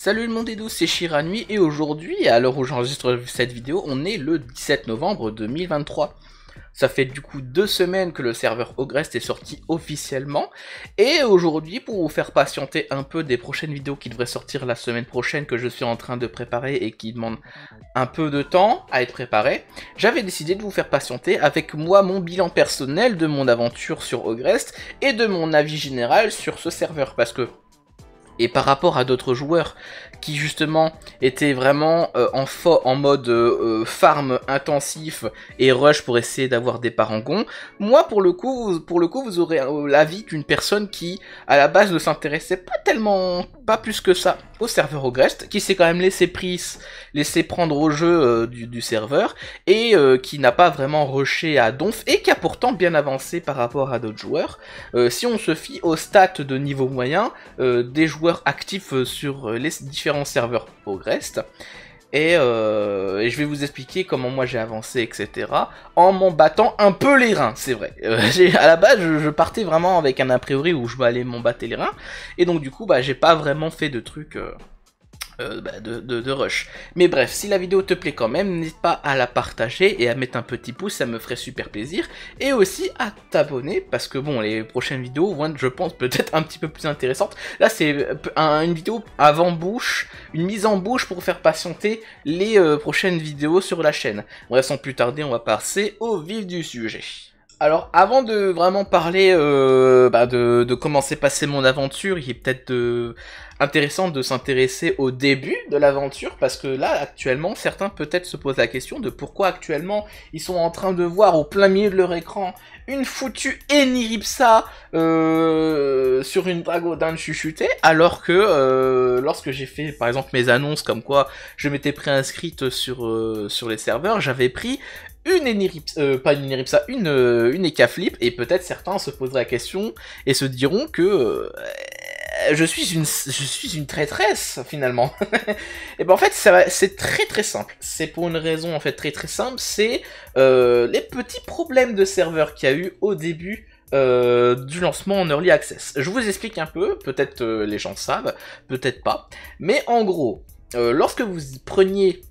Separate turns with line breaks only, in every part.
Salut le monde et doux, c'est Shiranui et aujourd'hui, à l'heure où j'enregistre cette vidéo, on est le 17 novembre 2023. Ça fait du coup deux semaines que le serveur Ogrest est sorti officiellement. Et aujourd'hui, pour vous faire patienter un peu des prochaines vidéos qui devraient sortir la semaine prochaine, que je suis en train de préparer et qui demandent un peu de temps à être préparé, j'avais décidé de vous faire patienter avec moi mon bilan personnel de mon aventure sur Ogrest et de mon avis général sur ce serveur. Parce que et par rapport à d'autres joueurs, qui justement était vraiment euh, en, en, mode euh, euh, farm intensif et rush pour essayer d'avoir des parangons. Moi, pour le coup, pour le coup, vous aurez l'avis d'une personne qui, à la base, ne s'intéressait pas tellement, pas plus que ça, au serveur au qui s'est quand même laissé prise, laissé prendre au jeu du, du, serveur et qui n'a pas vraiment rushé à Donf et qui a pourtant bien avancé par rapport à d'autres joueurs. si on se fie aux stats de niveau moyen des joueurs actifs sur les différents différents serveurs progressent euh, Et, je vais vous expliquer comment moi j'ai avancé, etc. En m'en battant un peu les reins, c'est vrai. Euh, j'ai à la base, je, partais vraiment avec un a priori où je vais aller m'en battre les reins. Et donc du coup, bah, j'ai pas vraiment fait de trucs... Euh, euh, bah, de, rush. Mais bref, si la vidéo te plaît quand même, n'hésite pas à la partager et à mettre un petit pouce, ça me ferait super plaisir. Et aussi à t'abonner, parce que bon, les prochaines vidéos vont je pense, peut-être un petit peu plus intéressantes. Là, c'est euh, une vidéo avant-bouche, une mise en bouche pour faire patienter les euh, prochaines vidéos sur la chaîne. Bref, sans plus tarder, on va passer au vif du sujet. Alors, avant de vraiment parler euh, bah, de, de, comment s'est passée mon aventure, il est peut-être intéressant de s'intéresser au début de l'aventure, parce que là, actuellement, certains peut-être se posent la question de pourquoi actuellement ils sont en train de voir au plein milieu de leur écran une foutue Eniripsa euh, sur une Dragodin chuchuté, alors que euh, lorsque j'ai fait, par exemple, mes annonces comme quoi je m'étais préinscrite sur, euh, sur les serveurs, j'avais pris une Eneripsa, euh, pas une une, euh, une Ekaflip, et peut-être certains se poseraient la question et se diront que euh, je, suis une, je suis une traîtresse finalement. et ben en fait, c'est très très simple. C'est pour une raison en fait très très simple, c'est les petits problèmes de serveur qu'il y a eu au début du lancement en early access. Je vous explique un peu, peut-être les gens savent, peut-être pas, mais en gros, lorsque vous preniez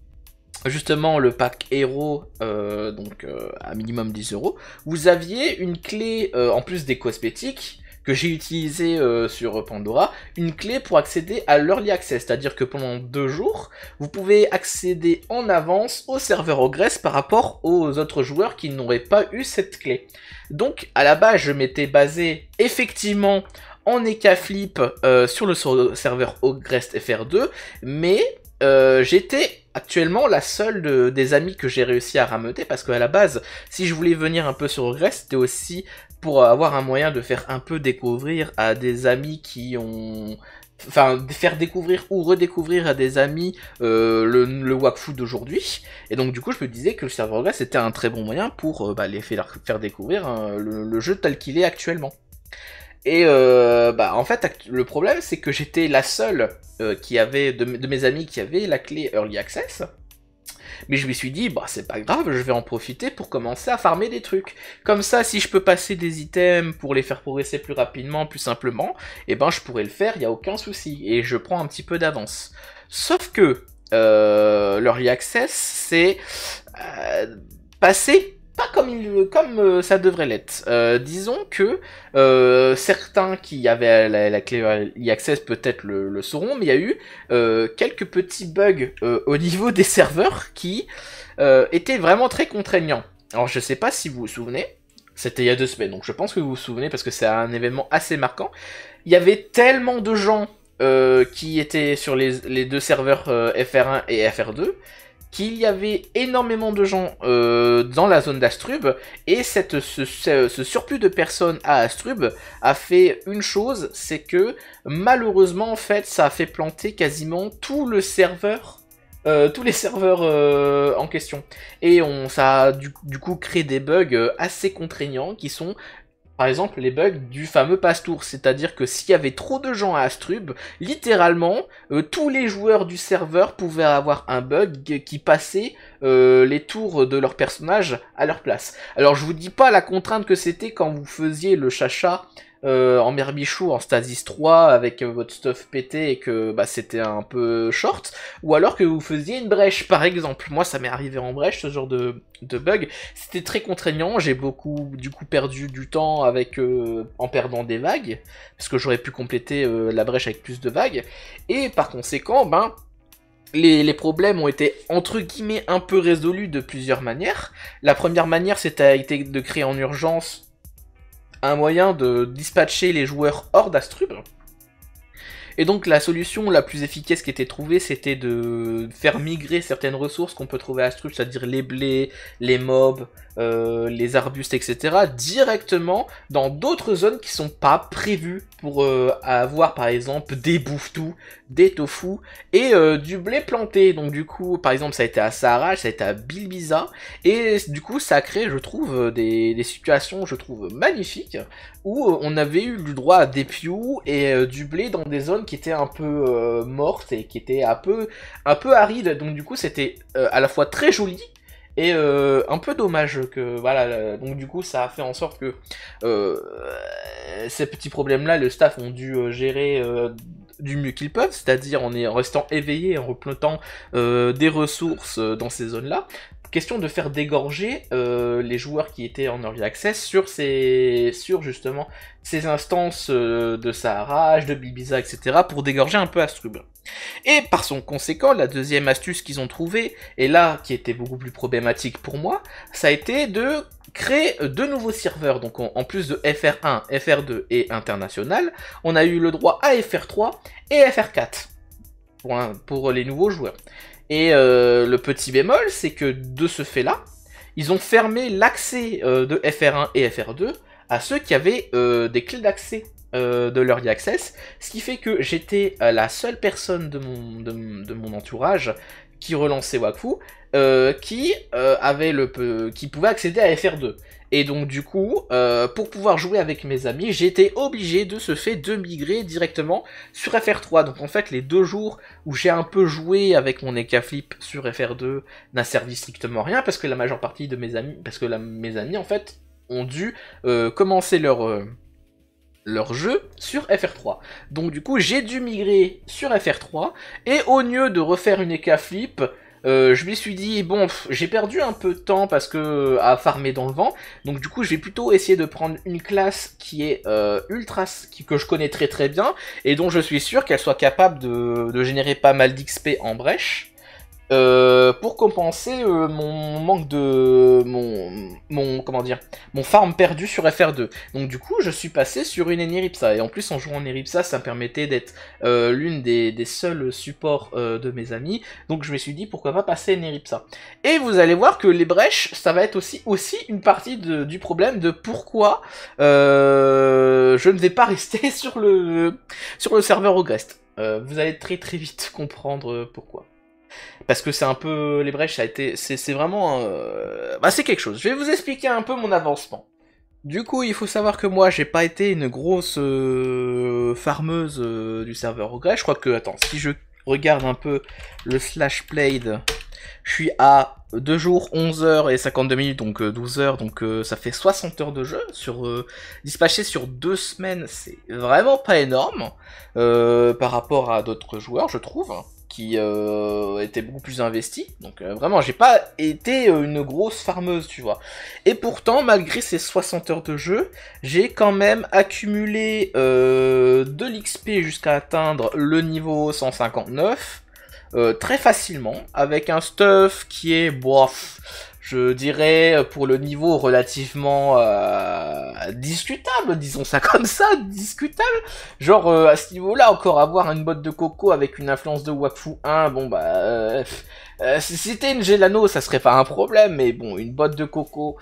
justement le pack héros, euh, donc à euh, minimum 10 euros, vous aviez une clé, euh, en plus des cosmétiques, que j'ai utilisé sur Pandora, une clé pour accéder à l'Early Access, c'est-à-dire que pendant deux jours, vous pouvez accéder en avance au serveur Ogress par rapport aux autres joueurs qui n'auraient pas eu cette clé. Donc à la base, je m'étais basé effectivement en EcaFlip sur le serveur Ogress FR2, mais j'étais actuellement la seule des amis que j'ai réussi à rameuter parce qu'à la base, si je voulais venir un peu sur Regress, c'était aussi pour avoir un moyen de faire un peu découvrir à des amis qui ont enfin faire découvrir ou redécouvrir à des amis euh, le, le wakfu d'aujourd'hui et donc du coup je me disais que le serveur Regress était un très bon moyen pour euh, bah, les faire, découvrir hein, le, jeu tel qu'il est actuellement et euh, bah, en fait, le problème, c'est que j'étais la seule euh, qui avait, de, mes amis qui avait la clé Early Access. Mais je me suis dit, bah c'est pas grave, je vais en profiter pour commencer à farmer des trucs. Comme ça, si je peux passer des items pour les faire progresser plus rapidement, plus simplement, eh ben je pourrais le faire, il n'y a aucun souci. Et je prends un petit peu d'avance. Sauf que euh, l'Early Access, c'est euh, passer pas comme, euh, comme euh, ça devrait l'être. Euh, disons que certains qui avaient la, clé e access peut-être le, sauront, mais il y a eu quelques petits bugs au niveau des serveurs qui étaient vraiment très contraignants. Alors je sais pas si vous vous souvenez, c'était il y a deux semaines, donc je pense que vous vous souvenez parce que c'est un événement assez marquant. Il y avait tellement de gens qui étaient sur les, les deux serveurs FR1 et FR2 qu'il y avait énormément de gens euh, dans la zone d'Astrub et cette, ce, surplus de personnes à Astrub a fait une chose, c'est que malheureusement en fait ça a fait planter quasiment tout le serveur. Euh, tous les serveurs euh, en question. Et on, ça a du, coup créé des bugs assez contraignants qui sont par exemple les bugs du fameux passe tour c'est-à-dire que s'il y avait trop de gens à Astrub, littéralement euh, tous les joueurs du serveur pouvaient avoir un bug qui passait euh, les tours de leur personnage à leur place. Alors je vous dis pas la contrainte que c'était quand vous faisiez le chacha euh, en Merbichou en Stasis 3 avec euh, votre stuff pété et que bah, c'était un peu short, ou alors que vous faisiez une brèche par exemple. Moi ça m'est arrivé en brèche ce genre de, de bug, c'était très contraignant, j'ai beaucoup du coup perdu du temps avec euh, en perdant des vagues, parce que j'aurais pu compléter la brèche avec plus de vagues, et par conséquent, ben... Les, les, problèmes ont été entre guillemets un peu résolus de plusieurs manières. La première manière, c'était de créer en urgence un moyen de dispatcher les joueurs hors d'Astrub. Et donc la solution la plus efficace qui était trouvée, c'était de faire migrer certaines ressources qu'on peut trouver à Astrub, c'est-à-dire les blés, les mobs, euh, les arbustes, etc., directement dans d'autres zones qui sont pas prévues pour euh, avoir par exemple des bouffetous, des tofu et euh, du blé planté. Donc du coup, par exemple, ça a été à Sahara, ça a été à Bilbiza, et du coup, ça crée, je trouve, des, des situations, je trouve, magnifiques où on avait eu le droit à des pioux et du blé dans des zones qui étaient un peu mortes et qui étaient un peu, un peu arides. Donc du coup, c'était à la fois très joli et euh, un peu dommage que, voilà, donc du coup, ça a fait en sorte que euh, ces petits problèmes-là, le staff ont dû euh, gérer euh, du mieux qu'ils peuvent, c'est-à-dire en, restant éveillé, en replantant des ressources dans ces zones-là, Question de faire dégorger euh, les joueurs qui étaient en early access sur ces, sur justement ces instances euh, de Sahara, de Bibiza, etc. pour dégorger un peu Astrub. Et par son conséquent, la deuxième astuce qu'ils ont trouvée, et là qui était beaucoup plus problématique pour moi, ça a été de créer euh, deux nouveaux serveurs. Donc en, plus de FR1, FR2 et international, on a eu le droit à FR3 et FR4 pour les nouveaux joueurs. Et euh, le petit bémol, c'est que de ce fait-là, ils ont fermé l'accès euh, de FR1 et FR2 à ceux qui avaient euh, des clés d'accès de de l'Early Access, ce qui fait que j'étais la seule personne de mon, entourage qui relançait Wakfu, qui, qui pouvait accéder à FR2. Et donc du coup, euh, pour pouvoir jouer avec mes amis, j'ai été obligé de ce fait de migrer directement sur FR3. Donc en fait, les deux jours où j'ai un peu joué avec mon Flip sur FR2 n'a servi strictement rien parce que la majeure partie de mes amis, parce que mes amis en fait ont dû euh, commencer leur euh, leur jeu sur FR3. Donc du coup, j'ai dû migrer sur FR3 et au lieu de refaire une Ecaflip, flip euh, je me suis dit bon j'ai perdu un peu de temps parce que à farmer dans le vent donc du coup je vais plutôt essayer de prendre une classe qui est euh, ultra que je connais très très bien et dont je suis sûr qu'elle soit capable de, de générer pas mal d'XP en brèche euh, pour compenser euh, mon manque de mon comment dire mon farm perdu sur FR2. Donc du coup, je suis passé sur une Eniripsa et en plus en jouant en ça me permettait d'être euh, l'une des, seuls supports euh, de mes amis. Donc je me suis dit pourquoi pas passer Eniripsa. Et vous allez voir que les brèches, ça va être aussi aussi une partie du problème de pourquoi je ne vais pas rester sur le sur le serveur Ogrest. vous allez très très vite comprendre pourquoi parce que c'est un peu les brèches ça a été c'est vraiment euh, bah c'est quelque chose je vais vous expliquer un peu mon avancement du coup il faut savoir que moi j'ai pas été une grosse euh, farmeuse euh, du serveur regret je crois que attends si je regarde un peu le slash played je suis à 2 jours, 11 heures et 52 minutes, donc 12 heures, donc ça fait 60 heures de jeu. Sur, dispatché sur 2 semaines, c'est vraiment pas énorme par rapport à d'autres joueurs, je trouve. Euh, était beaucoup plus investi, Donc euh, vraiment, j'ai pas été euh, une grosse farmeuse, tu vois. Et pourtant, malgré ces 60 heures de jeu, j'ai quand même accumulé de l'XP jusqu'à atteindre le niveau 159. très facilement, avec un stuff qui est bof je dirais pour le niveau relativement euh, discutable, disons ça comme ça, discutable. Genre euh, à ce niveau-là, encore avoir une botte de coco avec une influence de Wakfu 1, bon bah... Euh, si c'était une Gelano, ça serait pas un problème, mais bon, une botte de coco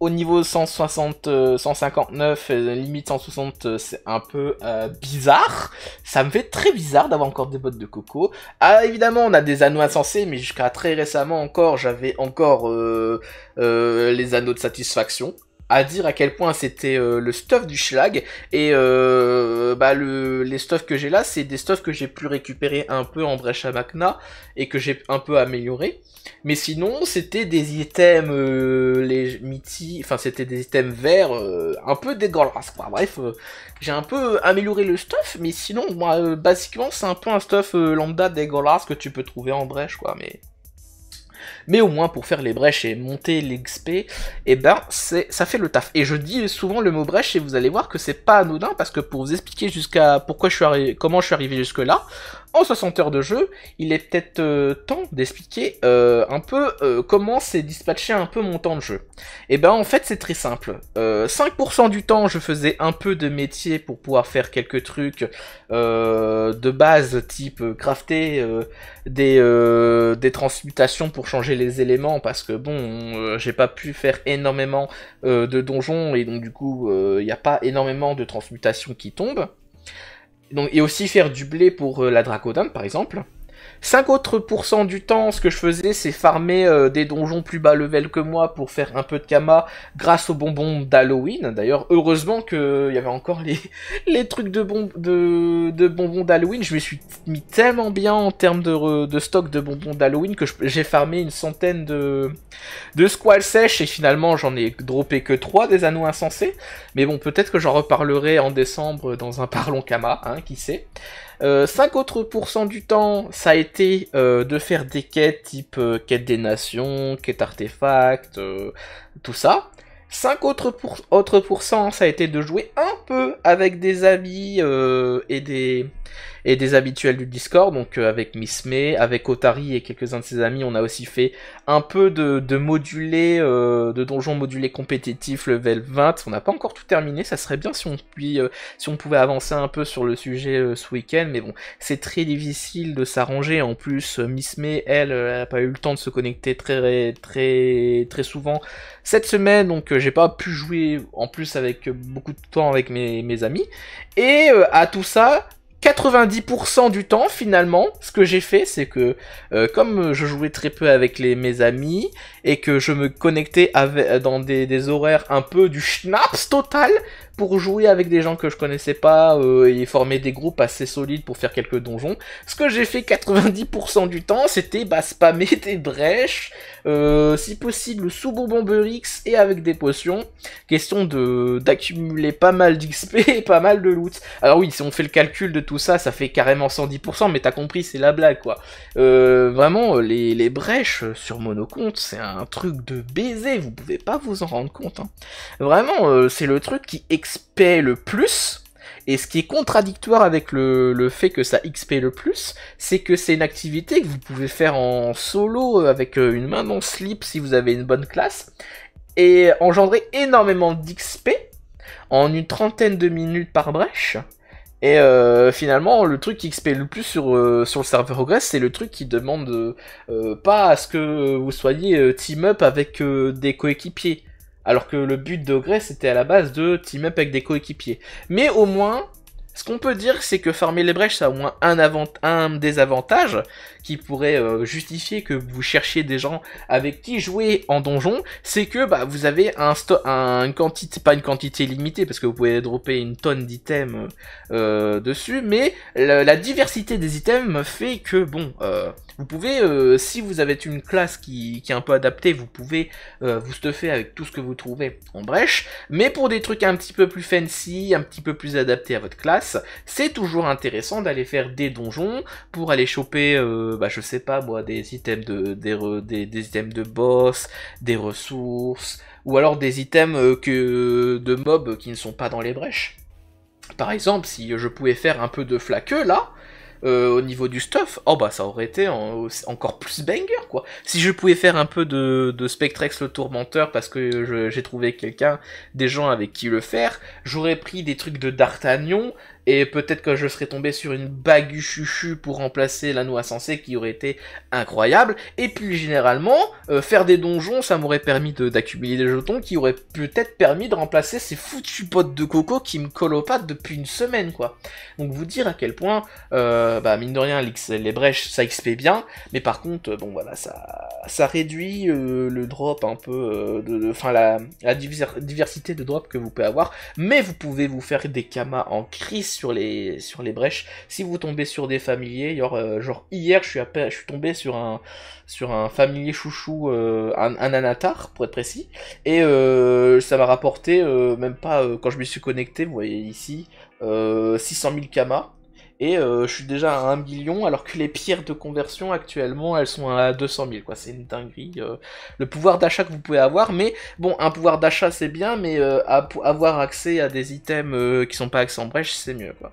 au niveau 160, 159, euh, euh, limite 160, euh, c'est un peu bizarre. Ça me fait très bizarre d'avoir encore des bottes de coco. Ah, évidemment, on a des anneaux insensés, mais jusqu'à très récemment encore, j'avais encore les anneaux de satisfaction à dire à quel point c'était euh, le stuff du schlag et euh, bah le, les stuffs que j'ai là c'est des stuffs que j'ai pu récupérer un peu en brèche à Makna, et que j'ai un peu amélioré mais sinon c'était des items euh, les mythi enfin c'était des items verts un peu dégueulasses quoi bref j'ai un peu amélioré le stuff mais sinon moi bah, basiquement c'est un peu un stuff lambda dégueulasse que tu peux trouver en brèche quoi mais mais au moins pour faire les brèches et monter l'XP, eh ben ça fait le taf. Et je dis souvent le mot brèche et vous allez voir que c'est pas anodin parce que pour vous expliquer jusqu'à pourquoi je suis arrivé, comment je suis arrivé jusque là, en 60 heures de jeu, il est peut-être euh, temps d'expliquer euh, un peu euh, comment c'est dispatché un peu mon temps de jeu. Et eh ben en fait c'est très simple. 5% du temps je faisais un peu de métier pour pouvoir faire quelques trucs de base type crafter des, des transmutations pour changer les éléments parce que bon j'ai pas pu faire énormément de donjons et donc du coup il n'y a pas énormément de transmutations qui tombent. Donc, et aussi faire du blé pour euh, la Dracodon, par exemple. 5 autres du temps, ce que je faisais, c'est farmer euh, des donjons plus bas level que moi pour faire un peu de kama grâce aux bonbons d'Halloween. D'ailleurs, heureusement qu'il y avait encore les, les trucs de, bon, de, bonbons d'Halloween. Je me suis mis tellement bien en termes de, stock de bonbons d'Halloween que j'ai farmé une centaine de, de squales sèches et finalement j'en ai droppé que 3 des anneaux insensés. Mais bon, peut-être que j'en reparlerai en décembre dans un parlons kama, hein, qui sait. 5 euh, autres pourcents du temps, ça a été euh, de faire des quêtes type euh, quête des nations, quête artefact, tout ça. 5 autres, pour... autres ça a été de jouer un peu avec des amis et des et des habituels du Discord, donc euh, avec Miss May, avec Otari et quelques-uns de ses amis, on a aussi fait un peu de, de modulé, euh, de donjons modulés compétitifs level 20. On n'a pas encore tout terminé, ça serait bien si on, puis, euh, si on pouvait avancer un peu sur le sujet ce week-end, mais bon, c'est très difficile de s'arranger. En plus, Miss May, elle, elle n'a pas eu le temps de se connecter très, très, très souvent cette semaine, donc j'ai pas pu jouer en plus avec beaucoup de temps avec mes, mes amis. Et à tout ça, 90% du temps, finalement, ce que j'ai fait, c'est que euh, comme je jouais très peu avec les, mes amis et que je me connectais avec, dans des, des, horaires un peu du schnapps total, pour jouer avec des gens que je connaissais pas euh, et former des groupes assez solides pour faire quelques donjons. Ce que j'ai fait 90% du temps, c'était bah, spammer des brèches, euh, si possible sous Bomber et avec des potions. Question de d'accumuler pas mal d'XP et pas mal de loot. Alors oui, si on fait le calcul de tout ça, ça fait carrément 110%, mais t'as compris, c'est la blague quoi. Euh, vraiment, les, les, brèches sur monocompte, c'est un truc de baiser, vous pouvez pas vous en rendre compte. Hein. Vraiment, c'est le truc qui XP le plus. Et ce qui est contradictoire avec le, fait que ça XP le plus, c'est que c'est une activité que vous pouvez faire en solo avec euh, une main non slip si vous avez une bonne classe et engendrer énormément d'XP en une trentaine de minutes par brèche. Et euh, finalement, le truc qui XP le plus sur, euh, sur le serveur Progress, c'est le truc qui demande pas à ce que vous soyez team-up avec des coéquipiers. Alors que le but de c'était à la base de team up avec des coéquipiers. Mais au moins, ce qu'on peut dire, c'est que farmer les brèches, ça a au moins un, avant un désavantage, qui pourrait euh, justifier que vous cherchiez des gens avec qui jouer en donjon, c'est que bah, vous avez un, un quantité, pas une quantité limitée, parce que vous pouvez dropper une tonne d'items euh, dessus, mais la, diversité des items fait que, bon, euh, vous pouvez, si vous avez une classe qui, est un peu adaptée, vous pouvez vous stuffer avec tout ce que vous trouvez en brèche, mais pour des trucs un petit peu plus fancy, un petit peu plus adaptés à votre classe, c'est toujours intéressant d'aller faire des donjons pour aller choper bah, je sais pas moi, des items de, des, des, items de boss, des ressources, ou alors des items euh, que, de mobs qui ne sont pas dans les brèches. Par exemple, si je pouvais faire un peu de flaqueux là, euh, au niveau du stuff, oh bah ça aurait été encore plus banger quoi. Si je pouvais faire un peu de, de Spectrex le tourmenteur parce que j'ai trouvé quelqu'un, des gens avec qui le faire, j'aurais pris des trucs de D'Artagnan, et peut-être que je serais tombé sur une bague chuchu pour remplacer la noix sensée... qui aurait été incroyable. Et puis généralement, euh, faire des donjons, ça m'aurait permis d'accumuler des jetons qui auraient peut-être permis de remplacer ces foutus potes de coco qui me colopatent depuis une semaine, quoi. Donc vous dire à quel point, euh, bah mine de rien, les brèches, ça XP bien, mais par contre, bon voilà, ça, ça réduit euh, le drop un peu, enfin la, diversité de drop que vous pouvez avoir, mais vous pouvez vous faire des kamas en crise sur les, sur les brèches. Si vous tombez sur des familiers, genre euh, hier je suis, je suis tombé sur un, sur un familier chouchou, euh, un, anatar pour être précis, et euh, ça m'a rapporté, même pas quand je me suis connecté, vous voyez ici, 600 000 kamas et euh, je suis déjà à 1 million alors que les pierres de conversion actuellement elles sont à 200 000 quoi c'est une dinguerie euh, le pouvoir d'achat que vous pouvez avoir mais bon un pouvoir d'achat c'est bien mais euh, avoir accès à des items qui sont pas accès en brèche c'est mieux quoi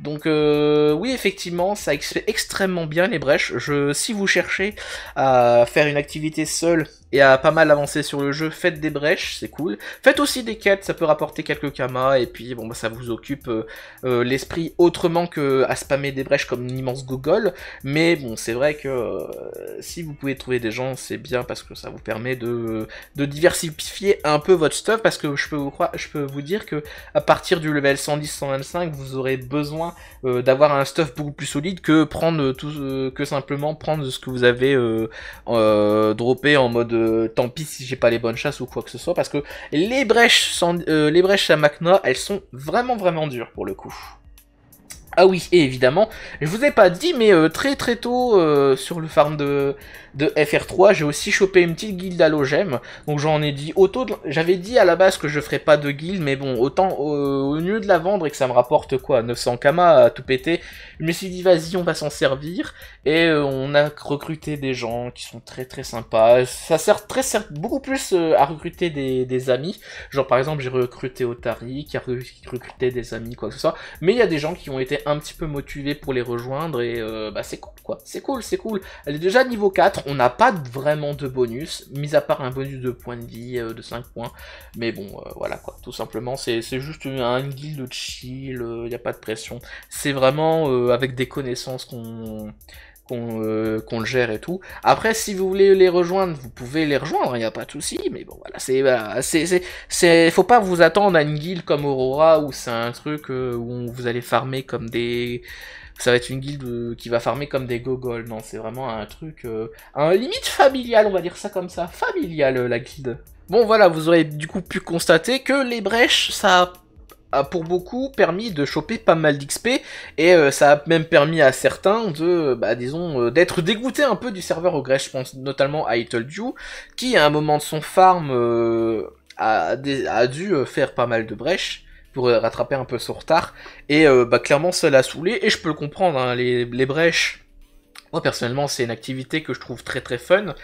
donc euh, oui, effectivement, ça fait extrêmement bien les brèches. Je, si vous cherchez à faire une activité seule et à pas mal avancer sur le jeu, faites des brèches, c'est cool. Faites aussi des quêtes, ça peut rapporter quelques kamas, et puis bon, bah, ça vous occupe euh, euh, l'esprit autrement que à spammer des brèches comme une immense gogole. Mais bon, c'est vrai que euh, si vous pouvez trouver des gens, c'est bien parce que ça vous permet de, diversifier un peu votre stuff, parce que je peux vous, je peux vous dire que à partir du level 110-125, vous aurez besoin euh, d'avoir un stuff beaucoup plus solide que prendre euh, tout, euh, que simplement prendre ce que vous avez droppé en mode tant pis si j'ai pas les bonnes chasses ou quoi que ce soit parce que les brèches les brèches à Macna elles sont vraiment vraiment dures pour le coup. Ah oui, et évidemment, je vous ai pas dit, mais très très tôt sur le farm de de FR3, j'ai aussi chopé une petite guilde à e Donc j'en ai dit autant J'avais dit à la base que je ferais pas de guilde, mais bon, autant euh, au lieu de la vendre et que ça me rapporte quoi 900 kamas à tout péter, je me suis dit vas-y, on va s'en servir. Et euh, on a recruté des gens qui sont très très sympas. Ça sert très beaucoup plus euh, à recruter des, amis. Genre par exemple, j'ai recruté Otari, qui a recruté des amis, quoi que ce soit. Mais il y a des gens qui ont été un petit peu motivés pour les rejoindre et bah c'est cool quoi. C'est cool, c'est cool. Elle est déjà niveau 4 on n'a pas vraiment de bonus, mis à part un bonus de points de vie euh, de 5 points. Mais bon, euh, voilà quoi, tout simplement, c'est juste une, guild de chill, il euh, n'y a pas de pression. C'est vraiment avec des connaissances qu'on qu'on euh, gère et tout. Après, si vous voulez les rejoindre, vous pouvez les rejoindre, il hein, n'y a pas de souci, mais bon, voilà, c'est... c'est c'est faut pas vous attendre à une guilde comme Aurora, où c'est un truc où vous allez farmer comme des ça va être une guilde euh, qui va farmer comme des gogols, Non, c'est vraiment un truc, euh, un limite familial, on va dire ça comme ça, familial euh, la guilde. Bon voilà, vous aurez du coup pu constater que les brèches, ça a pour beaucoup permis de choper pas mal d'XP et ça a même permis à certains de, bah, disons, d'être dégoûtés un peu du serveur au grèche Je pense notamment à Little qui à un moment de son farm a, dû faire pas mal de brèches pour euh, rattraper un peu son retard. Et euh, bah, clairement, ça l'a saoulé. Et je peux le comprendre, hein, les, les brèches moi personnellement, c'est une activité que je trouve très très fun,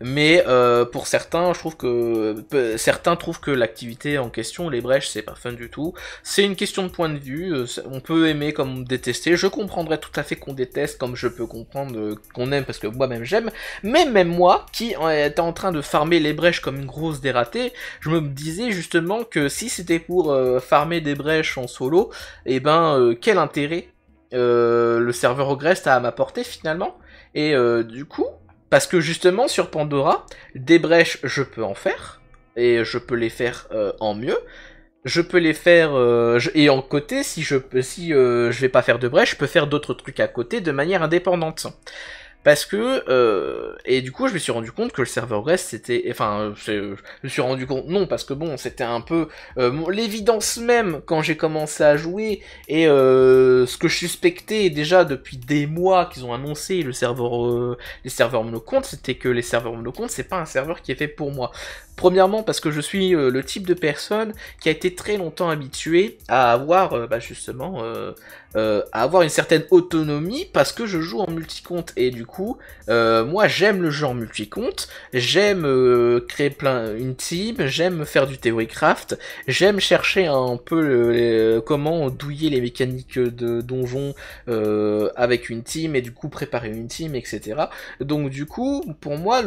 mais euh, pour certains, je trouve que certains trouvent que l'activité en question, les brèches, c'est pas fun du tout. C'est une question de point de vue. Euh, on peut aimer comme détester. Je comprendrais tout à fait qu'on déteste, comme je peux comprendre euh, qu'on aime parce que moi-même j'aime. Mais même moi, qui était en train de farmer les brèches comme une grosse dératée, je me disais justement que si c'était pour farmer des brèches en solo, et eh ben quel intérêt euh, le serveur Regrest a à portée finalement. Et euh, du coup, parce que justement sur Pandora, des brèches je peux en faire, et je peux les faire euh, en mieux, je peux les faire et en côté si je si je vais pas faire de brèche, je peux faire d'autres trucs à côté de manière indépendante parce que euh, et du coup je me suis rendu compte que le serveur REST c'était enfin euh, je me suis rendu compte non parce que bon c'était un peu euh, l'évidence même quand j'ai commencé à jouer et euh, ce que je suspectais déjà depuis des mois qu'ils ont annoncé le serveur les serveurs monocompte c'était que les serveurs monocompte c'est pas un serveur qui est fait pour moi Premièrement parce que je suis euh, le type de personne qui a été très longtemps habitué à avoir euh, bah, justement euh, à avoir une certaine autonomie parce que je joue en multicompte et du coup moi j'aime le jeu en multicompte, j'aime créer plein une team, j'aime faire du theorycraft, j'aime chercher un peu comment douiller les mécaniques de donjon avec une team et du coup préparer une team etc. Donc du coup pour moi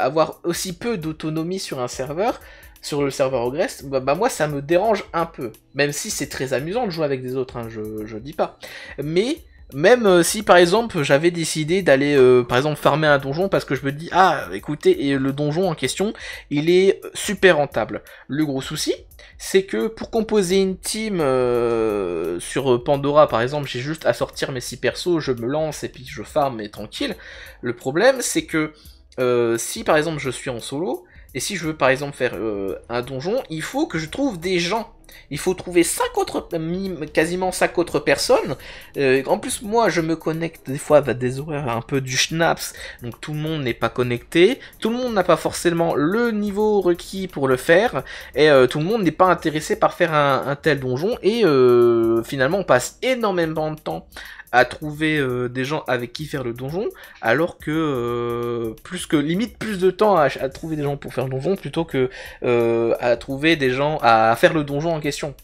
avoir aussi peu d'autonomie sur un serveur, sur le serveur Ogrest, bah, bah, moi ça me dérange un peu. Même si c'est très amusant de jouer avec des autres, hein, je, je dis pas. Mais même euh, si par exemple j'avais décidé d'aller euh, par exemple farmer un donjon parce que je me dis ah écoutez et le donjon en question il est euh, super rentable. Le gros souci c'est que pour composer une team sur Pandora par exemple j'ai juste à sortir mes 6 persos, je me lance et puis je farm et tranquille. Le problème c'est que si par exemple je suis en solo, et si je veux par exemple faire euh, un donjon, il faut que je trouve des gens. Il faut trouver cinq autres, quasiment 5 autres personnes. Euh, en plus, moi, je me connecte des fois à des horaires un peu du schnapps, Donc tout le monde n'est pas connecté. Tout le monde n'a pas forcément le niveau requis pour le faire. Et euh, tout le monde n'est pas intéressé par faire un tel donjon. Et finalement, on passe énormément de temps à trouver euh, des gens avec qui faire le donjon, alors que euh, plus que limite plus de temps à, trouver des gens pour faire le donjon plutôt que euh, à trouver des gens à faire le donjon en question.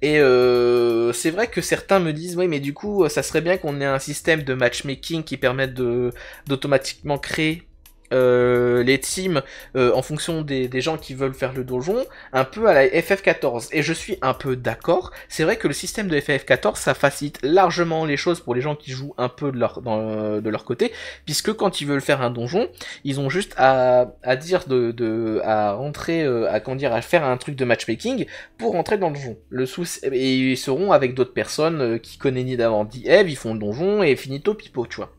Et euh, c'est vrai que certains me disent, oui, mais du coup, ça serait bien qu'on ait un système de matchmaking qui permette de, d'automatiquement créer euh, les teams euh, en fonction des, gens qui veulent faire le donjon, un peu à la FF14. Et je suis un peu d'accord. C'est vrai que le système de FF14, ça facilite largement les choses pour les gens qui jouent un peu de leur, euh, de leur côté, puisque quand ils veulent faire un donjon, ils ont juste à, dire de, à rentrer, euh, à comment dire, à faire un truc de matchmaking pour rentrer dans le donjon. Le et ils seront avec d'autres personnes qui connaissent ni d'avant dit ils font le donjon et finito pipo, tu vois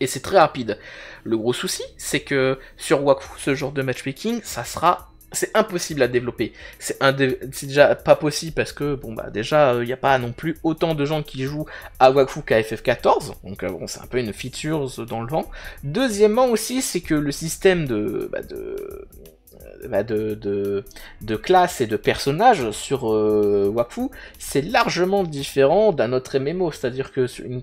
et c'est très rapide. Le gros souci, c'est que sur WAKFU, ce genre de matchmaking, ça sera c'est impossible à développer. C'est déjà pas possible parce que, bon, bah, déjà, il euh, n'y a pas non plus autant de gens qui jouent à Wakfu qu'à FF14. Donc, euh, bon, c'est un peu une feature euh, dans le vent. Deuxièmement aussi, c'est que le système de, bah, de, euh, bah, de, de, de, classe et de personnage sur euh, Wakfu, c'est largement différent d'un autre MMO. C'est-à-dire que une,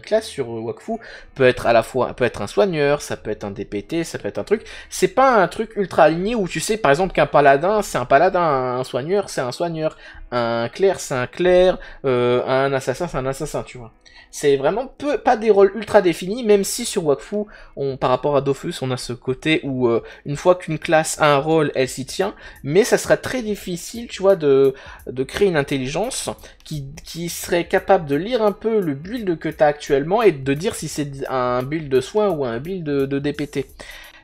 classe sur Wakfu peut être à la fois peut être un soigneur, ça peut être un DPT, ça peut être un truc. C'est pas un truc ultra aligné où tu sais par exemple qu'un paladin c'est un paladin, un soigneur c'est un soigneur, un clair c'est un clair, euh, un assassin c'est un assassin, tu vois. C'est vraiment peu, pas des rôles ultra définis, même si sur Wakfu, on, par rapport à Dofus, on a ce côté où euh, une fois qu'une classe a un rôle, elle s'y tient, mais ça sera très difficile, tu vois, de, de créer une intelligence qui, qui serait capable de lire un peu le build que tu as actuellement et de dire si c'est un build de soin ou un build de, DPT.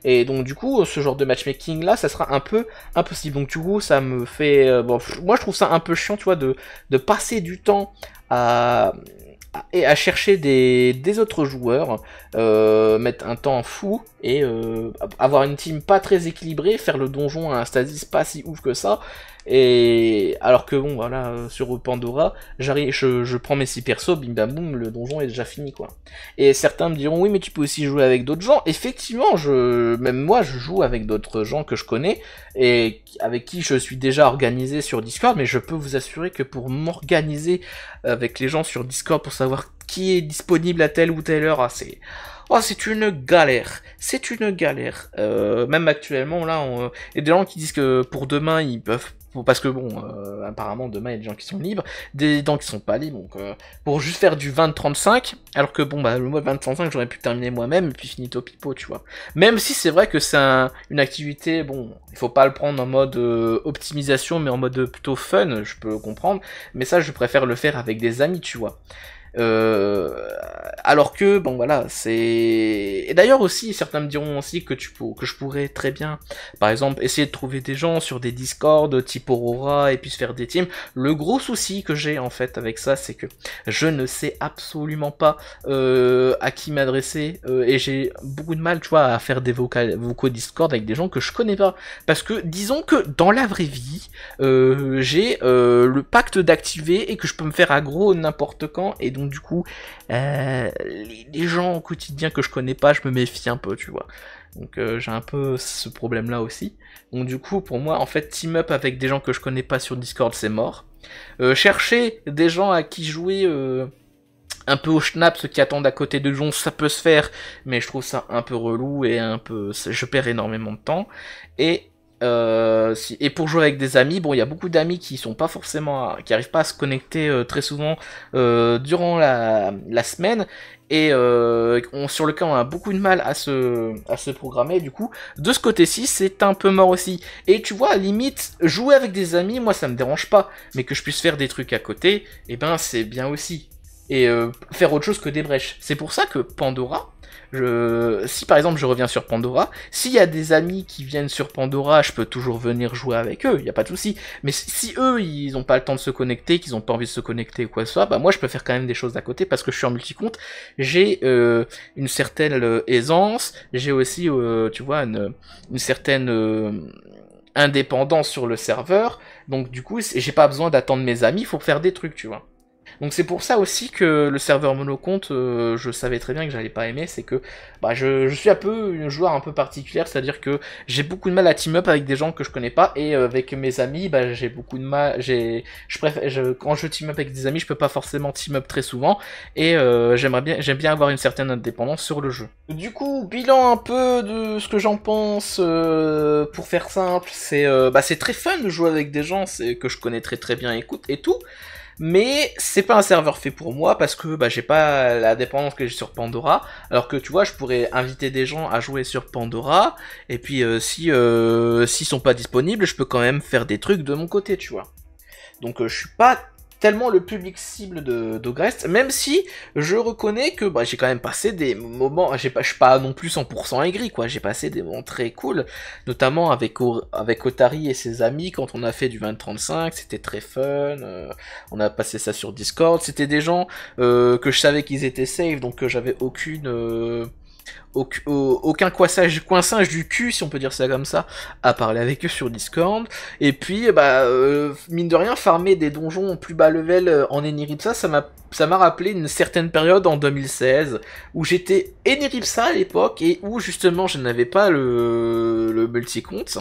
Et donc du coup, ce genre de matchmaking là, ça sera un peu impossible. Donc du coup, ça me fait euh, bon, moi je trouve ça un peu chiant, tu vois, de, de passer du temps à, et à chercher des, autres joueurs, euh, mettre un temps fou et euh, avoir une team pas très équilibrée, faire le donjon à un stasis pas si ouf que ça, et alors que bon, voilà, euh, sur Pandora, j'arrive, je, je, prends mes 6 persos, bim bam boum, le donjon est déjà fini quoi. Et certains me diront oui, mais tu peux aussi jouer avec d'autres gens. Effectivement, je, même moi, je joue avec d'autres gens que je connais et avec qui je suis déjà organisé sur Discord, mais je peux vous assurer que pour m'organiser avec les gens sur Discord pour savoir qui est disponible à telle ou telle heure, ah, c'est Oh, c'est une galère. C'est une galère. Euh, même actuellement, là, euh, il y a des gens qui disent que pour demain, ils peuvent parce que bon, euh, apparemment demain il y a des gens qui sont libres, des gens qui sont pas libres, donc euh, pour juste faire du 20-35, alors que bon bah le mois 20-35 j'aurais pu terminer moi-même puis finir au pipo, tu vois. Même si c'est vrai que c'est une activité, bon, il faut pas le prendre en mode euh, optimisation, mais en mode plutôt fun, je peux comprendre, mais ça je préfère le faire avec des amis, tu vois. Euh, alors que, bon voilà, c'est... Et d'ailleurs aussi, certains me diront aussi que, tu que je pourrais très bien, par exemple, essayer de trouver des gens sur des Discord type Aurora et puis se faire des teams. Le gros souci que j'ai en fait avec ça, c'est que je ne sais absolument pas euh, à qui m'adresser euh, et j'ai beaucoup de mal, tu vois, à faire des vocaux Discord avec des gens que je connais pas. Parce que, disons que dans la vraie vie, j'ai le pacte d'activer et que je peux me faire aggro n'importe quand et donc du coup, euh, les, gens au quotidien que je connais pas, je me méfie un peu, tu vois. Donc euh, j'ai un peu ce problème-là aussi. Donc du coup, pour moi, en fait, team up avec des gens que je connais pas sur Discord, c'est mort. Euh, chercher des gens à qui jouer un peu au schnapp ceux qui attendent à côté de Jon, ça peut se faire, mais je trouve ça un peu relou et un peu, je perds énormément de temps. Et euh, et pour jouer avec des amis, bon, il y a beaucoup d'amis qui sont pas forcément, qui arrivent pas à se connecter euh, très souvent euh, durant la, semaine et on, sur lequel on a beaucoup de mal à se, à se programmer. Du coup, de ce côté-ci, c'est un peu mort aussi. Et tu vois, à limite, jouer avec des amis, moi, ça me dérange pas, mais que je puisse faire des trucs à côté, et eh ben, c'est bien aussi. Et faire autre chose que des brèches. C'est pour ça que Pandora, si par exemple je reviens sur Pandora, s'il y a des amis qui viennent sur Pandora, je peux toujours venir jouer avec eux, il n'y a pas de souci. Mais si eux, ils n'ont pas le temps de se connecter, qu'ils n'ont pas envie de se connecter ou quoi que ce soit, bah moi je peux faire quand même des choses d'à côté parce que je suis en multicompte. J'ai euh, une certaine euh, aisance, j'ai aussi, euh, tu vois, une, certaine... indépendance sur le serveur, donc du coup j'ai pas besoin d'attendre mes amis, faut faire des trucs, tu vois. Donc c'est pour ça aussi que le serveur monocompte, euh, je savais très bien que j'allais pas aimer, c'est que bah, je, suis un peu une joueur un peu particulière, c'est-à-dire que j'ai beaucoup de mal à team up avec des gens que je connais pas et euh, avec mes amis, bah, j'ai beaucoup de mal, j'ai, je préfère, quand je team up avec des amis, je peux pas forcément team up très souvent et euh, j'aimerais bien, j'aime bien avoir une certaine indépendance sur le jeu. Du coup, bilan un peu de ce que j'en pense, pour faire simple, c'est, bah, c'est très fun de jouer avec des gens que je connais très très bien, écoute et tout. Mais c'est pas un serveur fait pour moi parce que bah, j'ai pas la dépendance que j'ai sur Pandora. Alors que tu vois, je pourrais inviter des gens à jouer sur Pandora. Et puis euh, si euh, s'ils sont pas disponibles, je peux quand même faire des trucs de mon côté, tu vois. Donc euh, je suis pas tellement le public cible de d'Ogrest, même si je reconnais que bah, j'ai quand même passé des moments, j'ai pas, je suis pas non plus 100% aigri, quoi, j'ai passé des moments très cool, notamment avec, avec Otari et ses amis quand on a fait du 2035, c'était très fun, euh, on a passé ça sur Discord, c'était des gens euh, que je savais qu'ils étaient safe, donc que euh, j'avais aucune aucun coin singe du cul, si on peut dire ça comme ça, à parler avec eux sur Discord. Et puis, bah, euh, mine de rien, farmer des donjons plus bas level euh, en Eniripsa, ça m'a, ça m'a rappelé une certaine période en 2016, où j'étais Eniripsa à l'époque, et où justement je n'avais pas le, le multi-compte,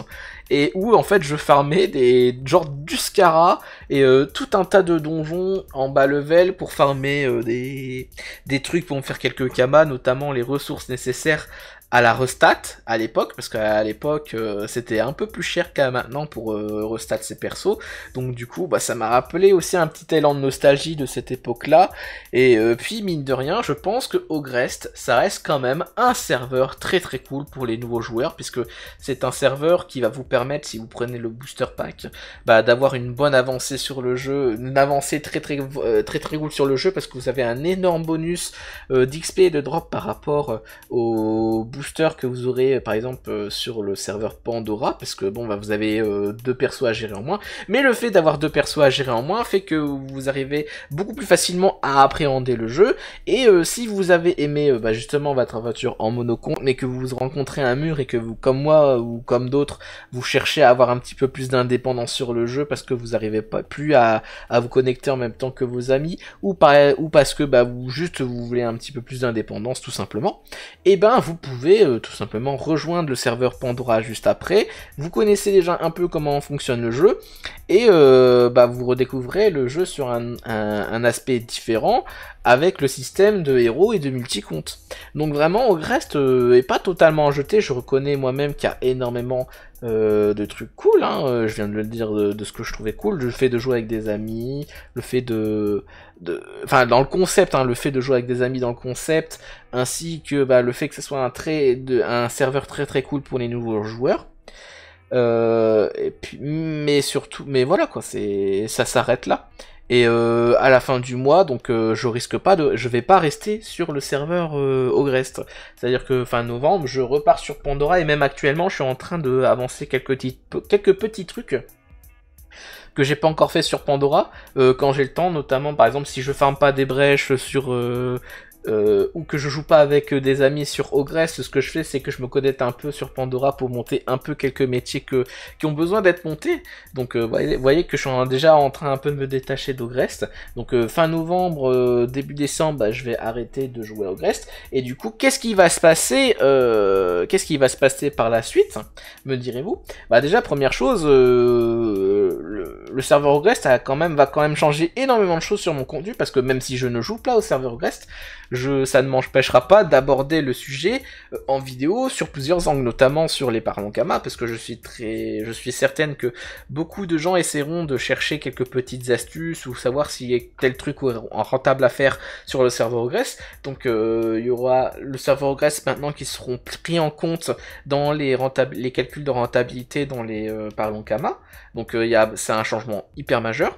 et où en fait je farmais des genres d'uscara et euh, tout un tas de donjons en bas level pour farmer euh, des, des trucs pour me faire quelques kamas, notamment les ressources nécessaires à la Restat à l'époque, parce qu'à l'époque euh, c'était un peu plus cher qu'à maintenant pour euh, Restat ses persos, donc du coup bah, ça m'a rappelé aussi un petit élan de nostalgie de cette époque-là, et euh, puis mine de rien je pense que Ogrest ça reste quand même un serveur très très cool pour les nouveaux joueurs, puisque c'est un serveur qui va vous permettre si vous prenez le booster pack bah, d'avoir une bonne avancée sur le jeu, une avancée très très très très, cool sur le jeu, parce que vous avez un énorme bonus d'XP et de drop par rapport au booster que vous aurez euh, par exemple euh, sur le serveur Pandora, parce que bon, bah, vous avez euh, deux persos à gérer en moins, mais le fait d'avoir deux persos à gérer en moins fait que vous arrivez beaucoup plus facilement à appréhender le jeu, et si vous avez aimé bah, justement votre aventure en monocon, mais que vous rencontrez un mur et que vous, comme moi ou comme d'autres, vous cherchez à avoir un petit peu plus d'indépendance sur le jeu parce que vous n'arrivez pas plus à, vous connecter en même temps que vos amis, ou, parce que bah, vous juste vous voulez un petit peu plus d'indépendance tout simplement, et eh ben vous pouvez euh, tout simplement rejoindre le serveur Pandora juste après. Vous connaissez déjà un peu comment fonctionne le jeu et euh, bah, vous redécouvrez le jeu sur un, aspect différent avec le système de héros et de multi-comptes. Donc vraiment, au reste euh, est pas totalement jeté. Je reconnais moi-même qu'il y a énormément euh, de trucs cool, hein. euh, je viens de le dire, de, ce que je trouvais cool, le fait de jouer avec des amis, le fait de... enfin, dans le concept, hein, le fait de jouer avec des amis dans le concept, ainsi que bah, le fait que ce soit un, très, de, un serveur très très cool pour les nouveaux joueurs. Euh, et mais surtout, mais voilà quoi, ça s'arrête là. Et euh, à la fin du mois, donc euh, je risque pas de, je vais pas rester sur le serveur euh, Ogrest. C'est-à-dire que fin novembre, je repars sur Pandora et même actuellement, je suis en train de quelques petits, quelques petits trucs que j'ai pas encore fait sur Pandora euh, quand j'ai le temps, notamment par exemple si je ferme pas des brèches sur euh, ou que je joue pas avec euh, des amis sur Ogress, ce que je fais c'est que je me connecte un peu sur Pandora pour monter un peu quelques métiers que, qui ont besoin d'être montés. Donc euh, vous voyez, que je suis déjà en train un peu de me détacher d'Ogrest. Donc fin novembre, début décembre, bah, je vais arrêter de jouer à Ogrest. Et du coup, qu'est-ce qui va se passer Qu'est-ce qui va se passer par la suite Me direz-vous Bah déjà première chose le, serveur Regrest a quand même, va quand même changer énormément de choses sur mon contenu, parce que même si je ne joue pas au serveur Grest, je, ça ne m'empêchera pas d'aborder le sujet euh, en vidéo sur plusieurs angles, notamment sur les parlons Kama, parce que je suis très, je suis certaine que beaucoup de gens essaieront de chercher quelques petites astuces ou savoir s'il y a tel truc rentable à faire sur le serveur Ogresse. Donc euh, il y aura le serveur maintenant qui seront pris en compte dans les, calculs de rentabilité dans les euh, parlons Donc il y a c'est un changement hyper majeur.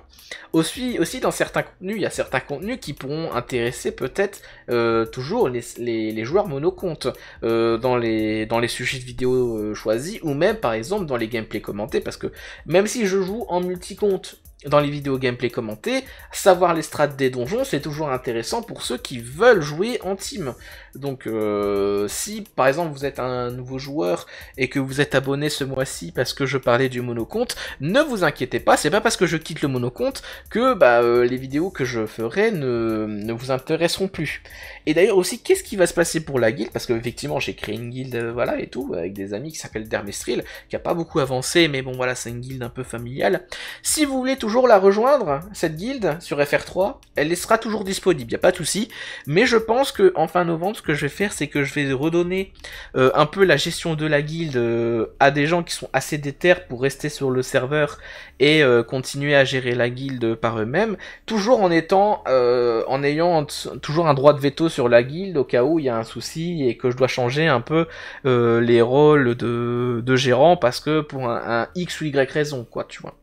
Aussi, aussi dans certains contenus, il y a certains contenus qui pourront intéresser peut-être euh, toujours les, joueurs monocomptes euh, dans, les, dans les sujets de vidéo euh, choisis ou même par exemple dans les gameplays commentés parce que même si je joue en multicompte dans les vidéos gameplay commentées, savoir les strates des donjons, c'est toujours intéressant pour ceux qui veulent jouer en team. Donc euh, si par exemple vous êtes un nouveau joueur et que vous êtes abonné ce mois-ci parce que je parlais du monocompte, ne vous inquiétez pas, c'est pas parce que je quitte le monocompte que bah, euh, les vidéos que je ferai ne, vous intéresseront plus. Et d'ailleurs aussi, qu'est-ce qui va se passer pour la guilde Parce que effectivement j'ai créé une guilde, euh, voilà, et tout, avec des amis qui s'appelle Dermestril, qui a pas beaucoup avancé, mais bon voilà, c'est une guilde un peu familiale. Si vous voulez tout la rejoindre, cette guilde, sur FR3. Elle sera toujours disponible, il a pas de souci. Mais je pense que en fin novembre, ce que je vais faire, c'est que je vais redonner euh, un peu la gestion de la guilde euh, à des gens qui sont assez déter pour rester sur le serveur et euh, continuer à gérer la guilde par eux-mêmes, toujours en étant, en ayant toujours un droit de veto sur la guilde au cas où il y a un souci et que je dois changer un peu les rôles de, de gérant parce que pour un, un X ou Y raison, quoi, tu vois.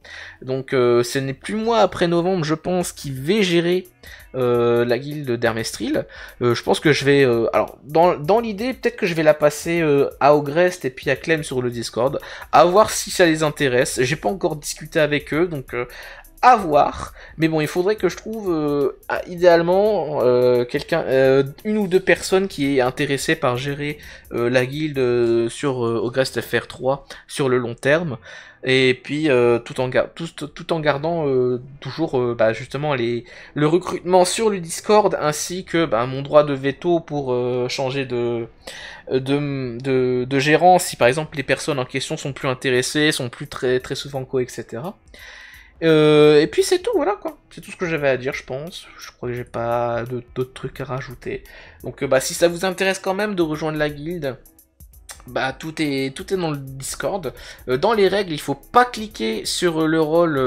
Donc c'est ce n'est plus moi après novembre, je pense, qui vais gérer euh, la guilde d'Hermestril. Euh, je pense que je vais... Euh, alors, dans, l'idée, peut-être que je vais la passer à Ogrest et puis à Clem sur le Discord, à voir si ça les intéresse. J'ai pas encore discuté avec eux, donc à voir. Mais bon, il faudrait que je trouve euh, idéalement euh, quelqu'un, euh, une ou deux personnes qui est intéressée par gérer la guilde sur Ogrest FR3 sur le long terme. Et puis tout en, tout, tout en gardant toujours bah, justement les, le recrutement sur le Discord ainsi que bah, mon droit de veto pour changer de, de, de, de, gérant si par exemple les personnes en question sont plus intéressées, sont plus très, très souvent co, etc. Euh, et puis c'est tout, voilà quoi. C'est tout ce que j'avais à dire, je pense. Je crois que j'ai pas d'autres trucs à rajouter. Donc euh, bah si ça vous intéresse quand même de rejoindre la guilde, bah tout est tout est dans le Discord. Euh, dans les règles, il faut pas cliquer sur le rôle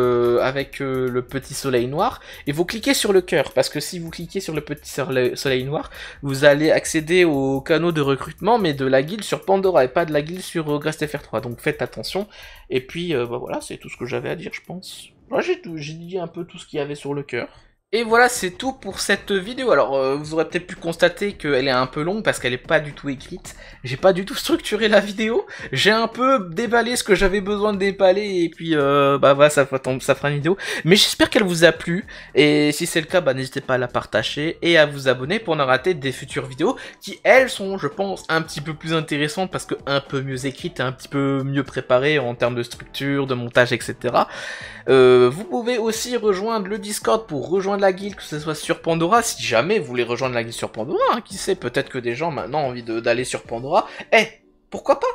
avec le petit soleil noir et vous cliquez sur le cœur parce que si vous cliquez sur le petit soleil noir, vous allez accéder au canaux de recrutement mais de la guilde sur Pandora et pas de la guilde sur Grastfr 3. Donc faites attention. Et puis bah voilà, c'est tout ce que j'avais à dire, je pense. Moi, j'ai dit un peu tout ce qu'il y avait sur le cœur. Et voilà, c'est tout pour cette vidéo. Alors, euh, vous aurez peut-être pu constater qu'elle est un peu longue parce qu'elle n'est pas du tout écrite. J'ai pas du tout structuré la vidéo. J'ai un peu déballé ce que j'avais besoin de déballer et puis euh, bah voilà, ça, fera une vidéo. Mais j'espère qu'elle vous a plu. Et si c'est le cas, bah, n'hésitez pas à la partager et à vous abonner pour ne rater des futures vidéos qui, elles, sont, je pense, un petit peu plus intéressantes parce que un peu mieux écrites, un petit peu mieux préparées en termes de structure, de montage, etc. Euh, vous pouvez aussi rejoindre le Discord pour rejoindre la guilde, que ce soit sur Pandora, si jamais vous voulez rejoindre la guilde sur Pandora, hein, qui sait, peut-être que des gens maintenant ont envie d'aller sur Pandora. Eh, pourquoi pas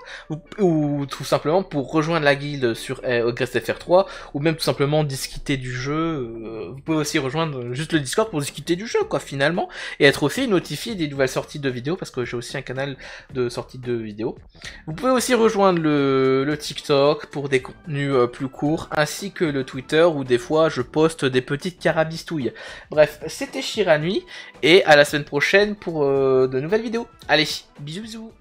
ou, tout simplement pour rejoindre la guilde sur euh, FR3 ou même tout simplement discuter du jeu euh, vous pouvez aussi rejoindre juste le Discord pour discuter du jeu quoi finalement et être aussi notifié des nouvelles sorties de vidéos parce que j'ai aussi un canal de sorties de vidéos vous pouvez aussi rejoindre le, TikTok pour des contenus euh, plus courts ainsi que le Twitter où des fois je poste des petites carabistouilles bref c'était nuit et à la semaine prochaine pour euh, de nouvelles vidéos allez bisous bisous